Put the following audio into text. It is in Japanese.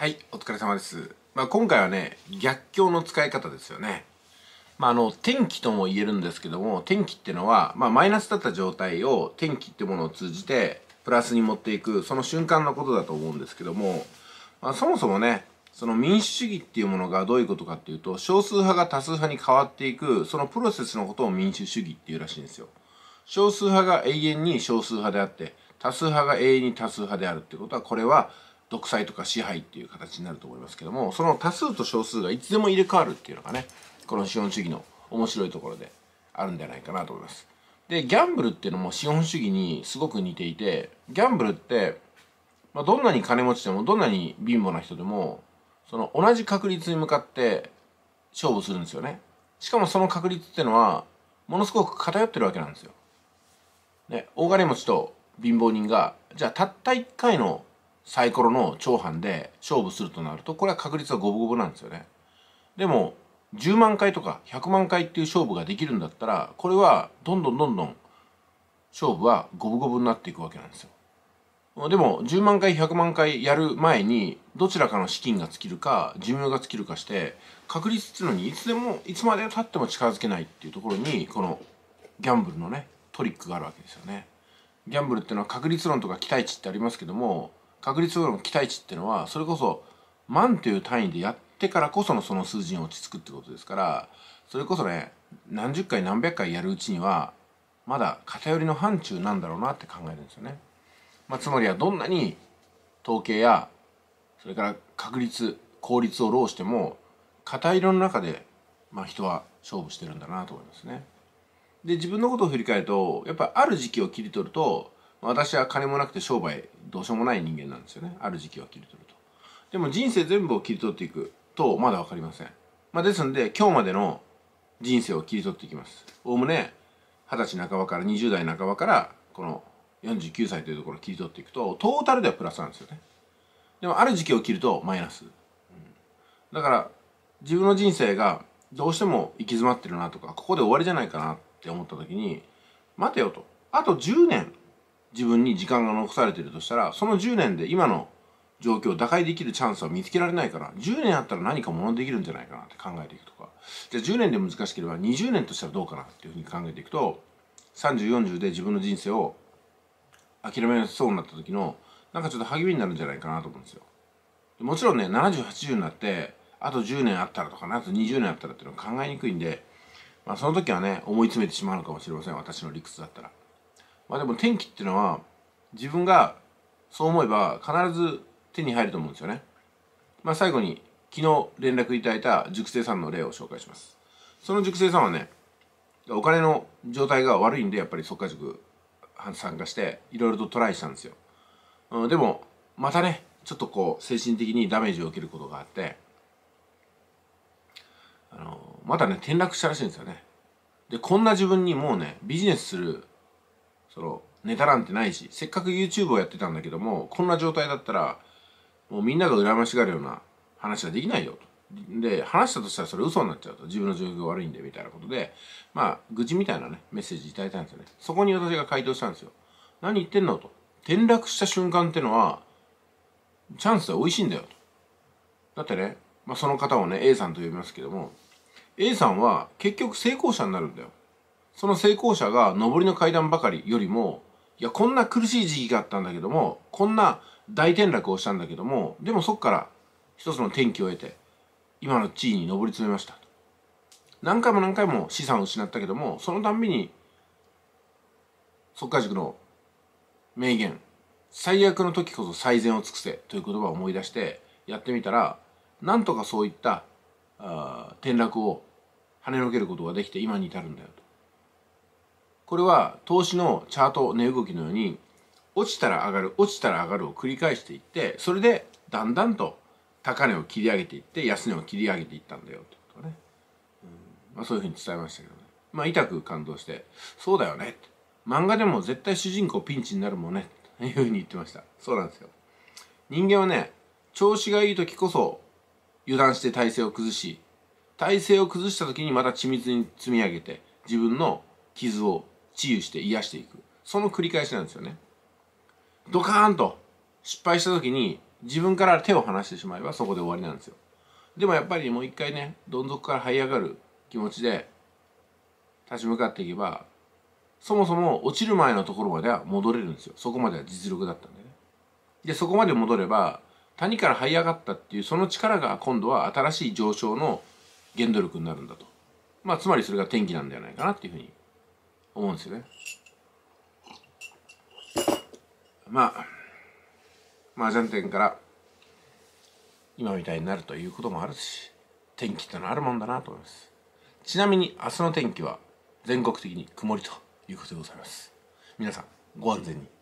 はいお疲れ様です、まあ、今回はね逆境の使い方ですよねまあ、あの天気とも言えるんですけども天気ってのは、まあ、マイナスだった状態を天気ってものを通じてプラスに持っていくその瞬間のことだと思うんですけども、まあ、そもそもねその民主主義っていうものがどういうことかっていうと少数派が多数派に変わっていくそのプロセスのことを民主主義っていうらしいんですよ少数派が永遠に少数派であって多数派が永遠に多数派であるってことはこれは独裁とか支配っていう形になると思いますけどもその多数と少数がいつでも入れ替わるっていうのがねこの資本主義の面白いところであるんじゃないかなと思います。でギャンブルっていうのも資本主義にすごく似ていてギャンブルって、まあ、どんなに金持ちでもどんなに貧乏な人でもその同じ確率に向かって勝負するんですよね。しかもその確率っていうのはものすごく偏ってるわけなんですよ。ね、大金持ちと貧乏人がじゃあたった1回のサイコロの長半で勝負するとなるとこれは確率は五分五分なんですよねでも10万回とか100万回っていう勝負ができるんだったらこれはどんどんどんどん勝負は五分五分になっていくわけなんですよでも10万回100万回やる前にどちらかの資金が尽きるか寿命が尽きるかして確率っていうのにいつでもいつまでたっても近づけないっていうところにこのギャンブルのねトリックがあるわけですよねギャンブルっていうのは確率論とか期待値ってありますけども確率の期待値っていうのはそれこそ万という単位でやってからこそのその数字に落ち着くってことですからそれこそね何十回何百回やるうちにはまだ偏りの範疇なんだろうなって考えるんですよね。まあ、つまりはどんなに統計やそれから確率効率を労しても偏りの中で、まあ、人は勝負してるんだなと思いますね。で自分のことを振り返るとやっぱある時期を切り取ると私は金もなくて商売どうしようもない人間なんですよねある時期は切り取るとでも人生全部を切り取っていくとまだ分かりません、まあ、ですので今日までの人生を切り取っていきますおおむね二十歳半ばから20代半ばからこの49歳というところを切り取っていくとトータルではプラスなんですよねでもある時期を切るとマイナス、うん、だから自分の人生がどうしても行き詰まってるなとかここで終わりじゃないかなって思った時に待てよとあと10年自分に時間が残されてるとしたらその10年で今の状況を打開できるチャンスは見つけられないから10年あったら何かものできるんじゃないかなって考えていくとかじゃあ10年で難しければ20年としたらどうかなっていうふうに考えていくと3040で自分の人生を諦めそうになった時のなんかちょっと励みになるんじゃないかなと思うんですよ。もちろんね7080になってあと10年あったらとかあと20年あったらっていうのは考えにくいんで、まあ、その時はね思い詰めてしまうのかもしれません私の理屈だったら。まあでも天気っていうのは自分がそう思えば必ず手に入ると思うんですよね。まあ最後に昨日連絡いただいた塾生さんの例を紹介します。その塾生さんはね、お金の状態が悪いんでやっぱり即家塾参加していろいろとトライしたんですよ。うん、でもまたね、ちょっとこう精神的にダメージを受けることがあって、あの、またね、転落したらしいんですよね。で、こんな自分にもうね、ビジネスするそのネタなんてないしせっかく YouTube をやってたんだけどもこんな状態だったらもうみんなが羨ましがるような話はできないよと。で話したとしたらそれ嘘になっちゃうと自分の状況が悪いんでみたいなことでまあ愚痴みたいなねメッセージいただいたんですよねそこに私が回答したんですよ何言ってんのと転落した瞬間ってのはチャンスは美味しいんだよとだってね、まあ、その方をね A さんと呼びますけども A さんは結局成功者になるんだよその成功者が上りの階段ばかりよりもいやこんな苦しい時期があったんだけどもこんな大転落をしたんだけどもでもそこから一つの転機を得て今の地位に上り詰めました何回も何回も資産を失ったけどもそのたんびに即家塾の名言「最悪の時こそ最善を尽くせ」という言葉を思い出してやってみたらなんとかそういったあ転落を跳ねのけることができて今に至るんだよこれは投資のチャート値動きのように落ちたら上がる落ちたら上がるを繰り返していってそれでだんだんと高値を切り上げていって安値を切り上げていったんだよってことね、うんまあ、そういうふうに伝えましたけどねまあ痛く感動して「そうだよね」漫画でも絶対主人公ピンチになるもんね」というふうに言ってましたそうなんですよ人間はね調子がいい時こそ油断して体勢を崩し体勢を崩した時にまた緻密に積み上げて自分の傷を治癒して癒していくその繰り返しなんですよねドカーンと失敗した時に自分から手を離してしまえばそこで終わりなんですよでもやっぱりもう一回ねどん底から這い上がる気持ちで立ち向かっていけばそもそも落ちる前のところまでは戻れるんですよそこまでは実力だったんでねでそこまで戻れば谷から這い上がったっていうその力が今度は新しい上昇の原動力になるんだとまあつまりそれが転機なんじゃないかなっていうふうに思うんですよねまあ麻雀店から今みたいになるということもあるし天気ってのはあるもんだなと思いますちなみに明日の天気は全国的に曇りということでございます皆さんご安全に